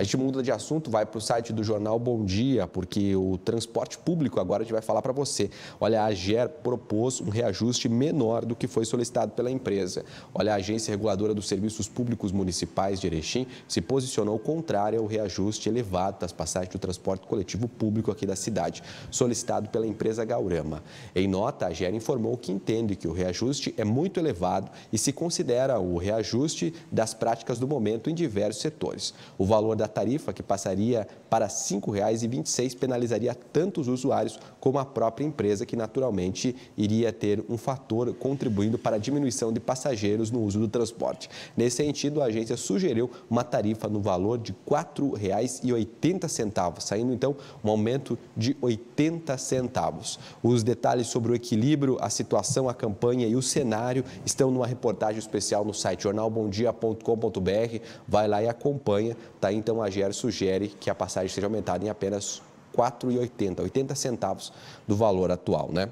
A gente muda de assunto, vai para o site do jornal Bom Dia, porque o transporte público agora a gente vai falar para você. Olha, a AGER propôs um reajuste menor do que foi solicitado pela empresa. Olha, a Agência Reguladora dos Serviços Públicos Municipais de Erechim se posicionou contrária ao reajuste elevado das passagens do transporte coletivo público aqui da cidade, solicitado pela empresa Gaurama. Em nota, a AGER informou que entende que o reajuste é muito elevado e se considera o reajuste das práticas do momento em diversos setores. O valor da tarifa, que passaria para R$ 5,26, penalizaria tanto os usuários como a própria empresa, que naturalmente iria ter um fator contribuindo para a diminuição de passageiros no uso do transporte. Nesse sentido, a agência sugeriu uma tarifa no valor de R$ 4,80, saindo então um aumento de 80 centavos. Os detalhes sobre o equilíbrio, a situação, a campanha e o cenário estão numa reportagem especial no site jornalbomdia.com.br. Vai lá e acompanha, tá então então, a GER sugere que a passagem seja aumentada em apenas R$ 4,80, 80 centavos do valor atual, né?